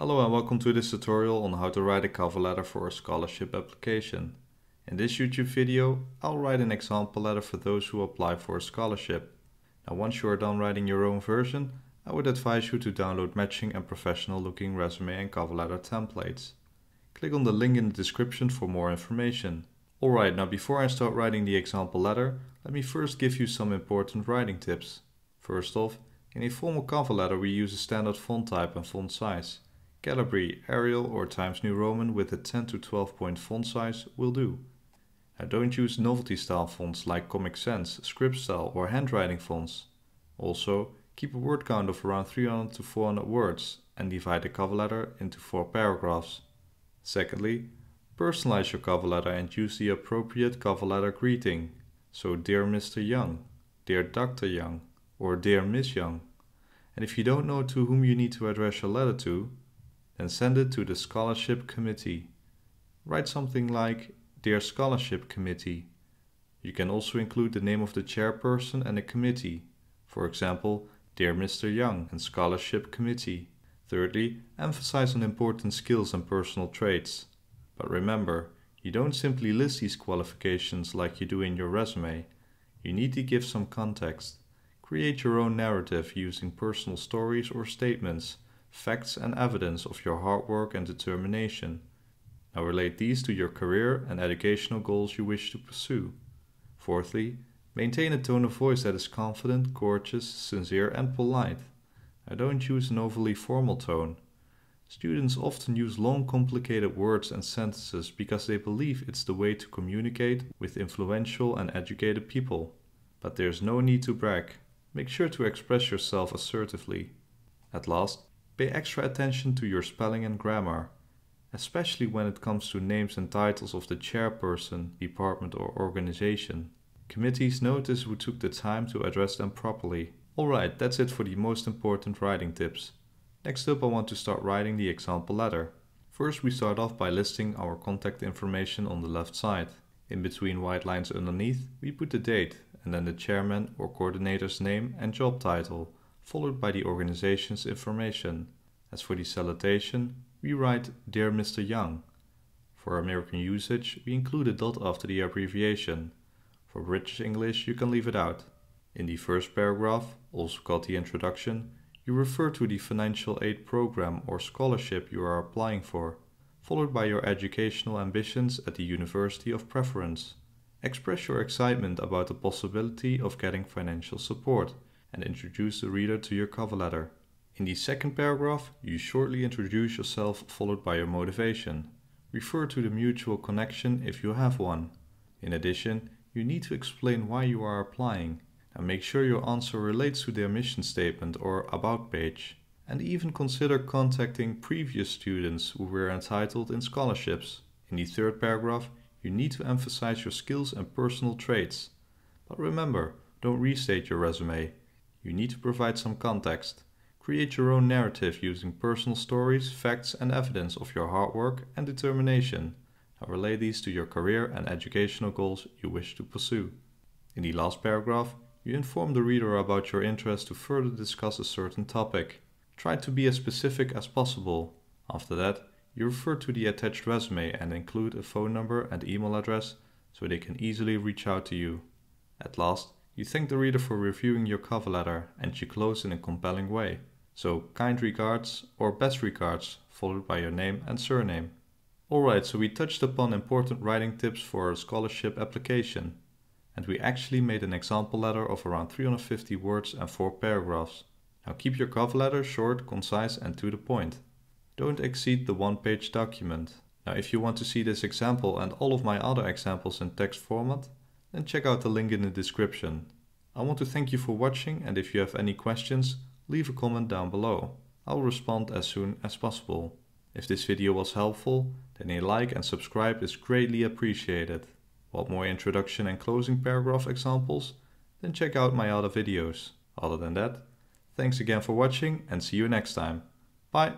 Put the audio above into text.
Hello and welcome to this tutorial on how to write a cover letter for a scholarship application. In this YouTube video, I'll write an example letter for those who apply for a scholarship. Now once you are done writing your own version, I would advise you to download matching and professional looking resume and cover letter templates. Click on the link in the description for more information. Alright, now before I start writing the example letter, let me first give you some important writing tips. First off, in a formal cover letter we use a standard font type and font size. Calibri, Arial or Times New Roman with a 10 to 12 point font size will do. Now don't use novelty style fonts like Comic Sans, script style or handwriting fonts. Also, keep a word count of around 300 to 400 words and divide the cover letter into four paragraphs. Secondly, personalize your cover letter and use the appropriate cover letter greeting. So dear Mr. Young, dear Dr. Young, or dear Miss Young. And if you don't know to whom you need to address your letter to, and send it to the scholarship committee. Write something like, Dear Scholarship Committee. You can also include the name of the chairperson and the committee. For example, Dear Mr. Young and Scholarship Committee. Thirdly, emphasize on important skills and personal traits. But remember, you don't simply list these qualifications like you do in your resume. You need to give some context. Create your own narrative using personal stories or statements facts and evidence of your hard work and determination. Now relate these to your career and educational goals you wish to pursue. Fourthly, maintain a tone of voice that is confident, courteous, sincere, and polite. I don't use an overly formal tone. Students often use long, complicated words and sentences because they believe it's the way to communicate with influential and educated people. But there's no need to brag. Make sure to express yourself assertively. At last, Pay extra attention to your spelling and grammar, especially when it comes to names and titles of the chairperson, department or organization. Committees notice who took the time to address them properly. Alright, that's it for the most important writing tips. Next up I want to start writing the example letter. First we start off by listing our contact information on the left side. In between white lines underneath, we put the date and then the chairman or coordinator's name and job title followed by the organization's information. As for the salutation, we write Dear Mr. Young. For American usage, we include a dot after the abbreviation. For British English, you can leave it out. In the first paragraph, also called the introduction, you refer to the financial aid program or scholarship you are applying for, followed by your educational ambitions at the university of preference. Express your excitement about the possibility of getting financial support and introduce the reader to your cover letter. In the second paragraph, you shortly introduce yourself followed by your motivation. Refer to the mutual connection if you have one. In addition, you need to explain why you are applying and make sure your answer relates to their mission statement or about page. And even consider contacting previous students who were entitled in scholarships. In the third paragraph, you need to emphasize your skills and personal traits. But remember, don't restate your resume. You need to provide some context. Create your own narrative using personal stories, facts and evidence of your hard work and determination, and relay these to your career and educational goals you wish to pursue. In the last paragraph, you inform the reader about your interest to further discuss a certain topic. Try to be as specific as possible. After that, you refer to the attached resume and include a phone number and email address so they can easily reach out to you. At last, you thank the reader for reviewing your cover letter and you close in a compelling way. So kind regards or best regards, followed by your name and surname. Alright, so we touched upon important writing tips for a scholarship application. And we actually made an example letter of around 350 words and 4 paragraphs. Now keep your cover letter short, concise and to the point. Don't exceed the one page document. Now if you want to see this example and all of my other examples in text format, then check out the link in the description. I want to thank you for watching and if you have any questions, leave a comment down below. I'll respond as soon as possible. If this video was helpful, then a like and subscribe is greatly appreciated. Want more introduction and closing paragraph examples? Then check out my other videos. Other than that, thanks again for watching and see you next time. Bye!